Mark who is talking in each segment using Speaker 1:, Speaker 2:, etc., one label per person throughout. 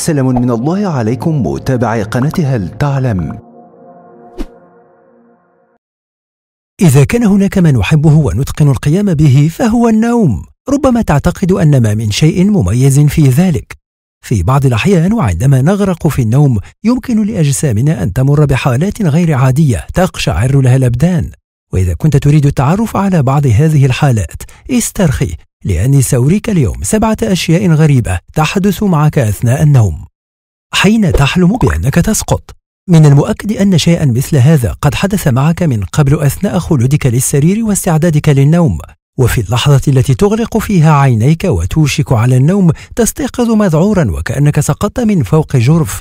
Speaker 1: سلام من الله عليكم متابعي قناة هل تعلم إذا كان هناك ما نحبه ونتقن القيام به فهو النوم ربما تعتقد أن ما من شيء مميز في ذلك في بعض الأحيان وعندما نغرق في النوم يمكن لأجسامنا أن تمر بحالات غير عادية تقشعر لها الأبدان وإذا كنت تريد التعرف على بعض هذه الحالات استرخي لأني سأريك اليوم سبعة أشياء غريبة تحدث معك أثناء النوم حين تحلم بأنك تسقط من المؤكد أن شيئا مثل هذا قد حدث معك من قبل أثناء خلودك للسرير واستعدادك للنوم وفي اللحظة التي تغلق فيها عينيك وتوشك على النوم تستيقظ مذعورا وكأنك سقطت من فوق جرف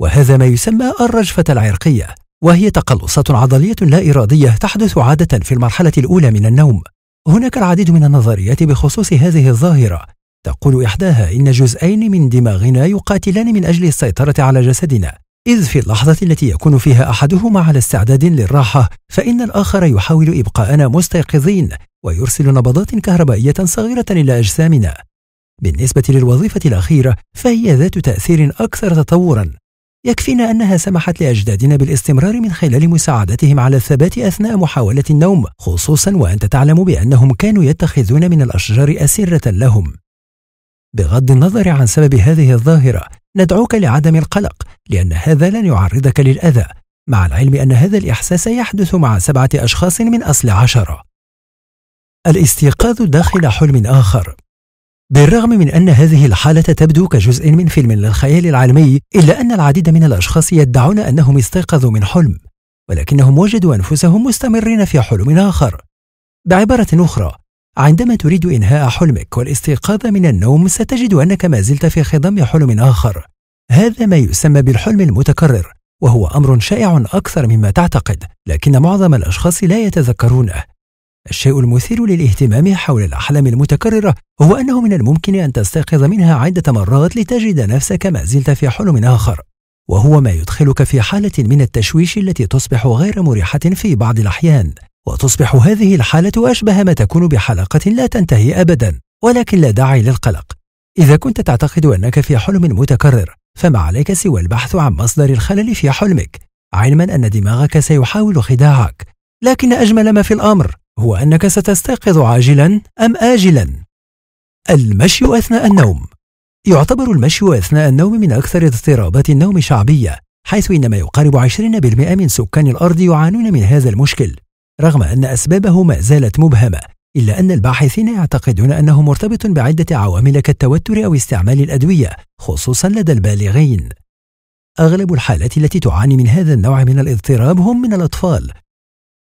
Speaker 1: وهذا ما يسمى الرجفة العرقية وهي تقلصات عضلية لا إرادية تحدث عادة في المرحلة الأولى من النوم هناك العديد من النظريات بخصوص هذه الظاهرة تقول إحداها إن جزئين من دماغنا يقاتلان من أجل السيطرة على جسدنا إذ في اللحظة التي يكون فيها أحدهما على استعداد للراحة فإن الآخر يحاول إبقاءنا مستيقظين ويرسل نبضات كهربائية صغيرة إلى أجسامنا بالنسبة للوظيفة الأخيرة فهي ذات تأثير أكثر تطورا يكفينا أنها سمحت لأجدادنا بالاستمرار من خلال مساعدتهم على الثبات أثناء محاولة النوم خصوصا وأنت تعلم بأنهم كانوا يتخذون من الأشجار أسرة لهم بغض النظر عن سبب هذه الظاهرة ندعوك لعدم القلق لأن هذا لن يعرضك للأذى مع العلم أن هذا الإحساس يحدث مع سبعة أشخاص من أصل عشرة الاستيقاظ داخل حلم آخر بالرغم من أن هذه الحالة تبدو كجزء من فيلم للخيال العلمي إلا أن العديد من الأشخاص يدعون أنهم استيقظوا من حلم ولكنهم وجدوا أنفسهم مستمرين في حلم آخر بعبارة أخرى عندما تريد إنهاء حلمك والاستيقاظ من النوم ستجد أنك ما زلت في خضم حلم آخر هذا ما يسمى بالحلم المتكرر وهو أمر شائع أكثر مما تعتقد لكن معظم الأشخاص لا يتذكرونه الشيء المثير للاهتمام حول الأحلام المتكررة هو أنه من الممكن أن تستيقظ منها عدة مرات لتجد نفسك ما زلت في حلم آخر، وهو ما يدخلك في حالة من التشويش التي تصبح غير مريحة في بعض الأحيان، وتصبح هذه الحالة أشبه ما تكون بحلقة لا تنتهي أبدًا، ولكن لا داعي للقلق. إذا كنت تعتقد أنك في حلم متكرر، فما عليك سوى البحث عن مصدر الخلل في حلمك، علمًا أن دماغك سيحاول خداعك، لكن أجمل ما في الأمر هو أنك ستستيقظ عاجلا أم آجلا المشي أثناء النوم يعتبر المشي أثناء النوم من أكثر اضطرابات النوم شعبية حيث إن ما يقارب 20% من سكان الأرض يعانون من هذا المشكل رغم أن أسبابه ما زالت مبهمة إلا أن الباحثين يعتقدون أنه مرتبط بعدة عوامل كالتوتر أو استعمال الأدوية خصوصا لدى البالغين أغلب الحالات التي تعاني من هذا النوع من الاضطراب هم من الأطفال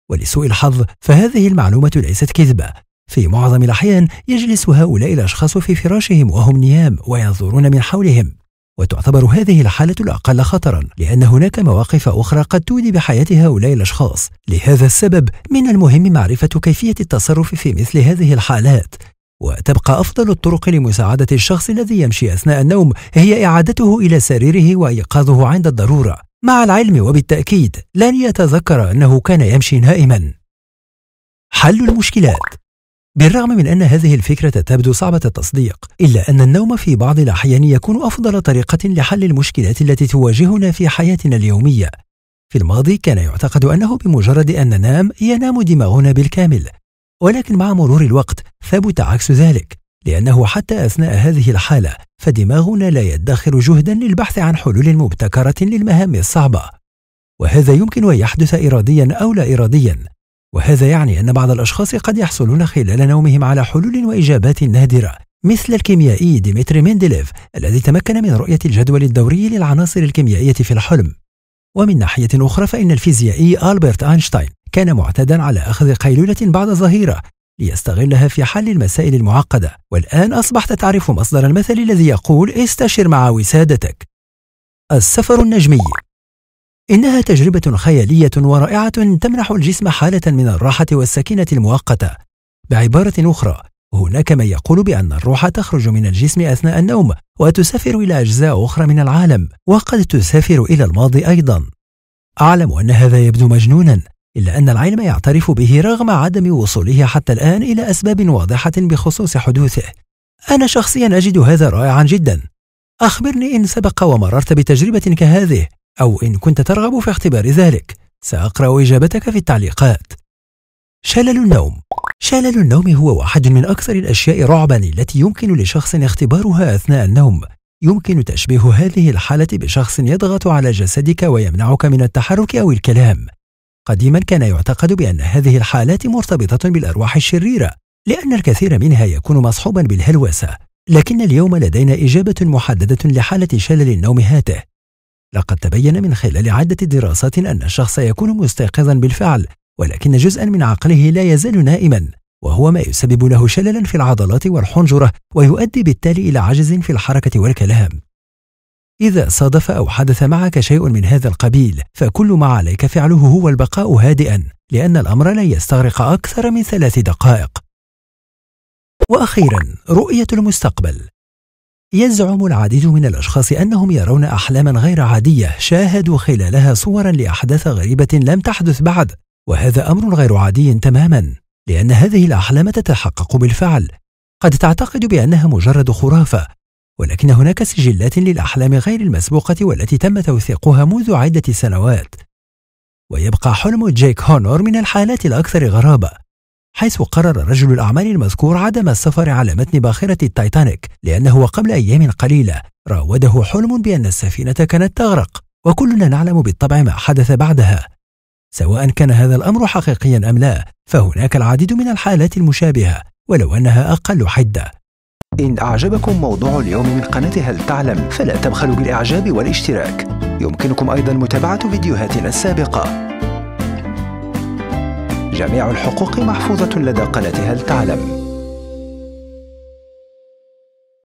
Speaker 1: ولسوء الحظ فهذه المعلومة ليست كذبة في معظم الأحيان يجلس هؤلاء الأشخاص في فراشهم وهم نيام وينظرون من حولهم وتعتبر هذه الحالة الأقل خطرا لأن هناك مواقف أخرى قد تودي بحياة هؤلاء الأشخاص لهذا السبب من المهم معرفة كيفية التصرف في مثل هذه الحالات وتبقى أفضل الطرق لمساعدة الشخص الذي يمشي أثناء النوم هي إعادته إلى سريره وإيقاظه عند الضرورة مع العلم وبالتأكيد لن يتذكر أنه كان يمشي نائما. حل المشكلات بالرغم من أن هذه الفكرة تبدو صعبة التصديق، إلا أن النوم في بعض الأحيان يكون أفضل طريقة لحل المشكلات التي تواجهنا في حياتنا اليومية. في الماضي كان يعتقد أنه بمجرد أن ننام ينام دماغنا بالكامل، ولكن مع مرور الوقت ثبت عكس ذلك، لأنه حتى أثناء هذه الحالة فدماغنا لا يدخر جهدا للبحث عن حلول مبتكرة للمهام الصعبة وهذا يمكن أن يحدث إراديا أو لا إراديا وهذا يعني أن بعض الأشخاص قد يحصلون خلال نومهم على حلول وإجابات نادرة مثل الكيميائي ديمتري مندليف الذي تمكن من رؤية الجدول الدوري للعناصر الكيميائية في الحلم ومن ناحية أخرى فإن الفيزيائي ألبرت أينشتاين كان معتادا على أخذ قيلولة بعد ظهيرة ليستغلها في حل المسائل المعقدة والآن أصبحت تعرف مصدر المثل الذي يقول استشر مع وسادتك السفر النجمي إنها تجربة خيالية ورائعة تمنح الجسم حالة من الراحة والسكينة المؤقتة بعبارة أخرى هناك من يقول بأن الروح تخرج من الجسم أثناء النوم وتسافر إلى أجزاء أخرى من العالم وقد تسافر إلى الماضي أيضا أعلم أن هذا يبدو مجنونا إلا أن العلم يعترف به رغم عدم وصوله حتى الآن إلى أسباب واضحة بخصوص حدوثه. أنا شخصيا أجد هذا رائعا جدا. أخبرني إن سبق ومررت بتجربة كهذه أو إن كنت ترغب في اختبار ذلك. سأقرأ إجابتك في التعليقات. شلل النوم شلل النوم هو واحد من أكثر الأشياء رعبا التي يمكن لشخص اختبارها أثناء النوم. يمكن تشبيه هذه الحالة بشخص يضغط على جسدك ويمنعك من التحرك أو الكلام. قديما كان يعتقد بأن هذه الحالات مرتبطة بالأرواح الشريرة لأن الكثير منها يكون مصحوبا بالهلوسة لكن اليوم لدينا إجابة محددة لحالة شلل النوم هاته لقد تبين من خلال عدة دراسات أن الشخص يكون مستيقظا بالفعل ولكن جزءا من عقله لا يزال نائما وهو ما يسبب له شللا في العضلات والحنجرة ويؤدي بالتالي إلى عجز في الحركة والكلام إذا صادف أو حدث معك شيء من هذا القبيل فكل ما عليك فعله هو البقاء هادئا لأن الأمر لن يستغرق أكثر من ثلاث دقائق وأخيرا رؤية المستقبل يزعم العديد من الأشخاص أنهم يرون أحلاما غير عادية شاهدوا خلالها صورا لأحداث غريبة لم تحدث بعد وهذا أمر غير عادي تماما لأن هذه الأحلام تتحقق بالفعل قد تعتقد بأنها مجرد خرافة ولكن هناك سجلات للأحلام غير المسبوقة والتي تم توثيقها منذ عدة سنوات ويبقى حلم جيك هونور من الحالات الأكثر غرابة حيث قرر رجل الأعمال المذكور عدم السفر على متن باخرة التايتانيك لأنه قبل أيام قليلة راوده حلم بأن السفينة كانت تغرق وكلنا نعلم بالطبع ما حدث بعدها سواء كان هذا الأمر حقيقيا أم لا فهناك العديد من الحالات المشابهة ولو أنها أقل حدة إن أعجبكم موضوع اليوم من قناة هل تعلم فلا تبخلوا بالإعجاب والاشتراك يمكنكم أيضا متابعة فيديوهاتنا السابقة جميع الحقوق محفوظة لدى قناة هل تعلم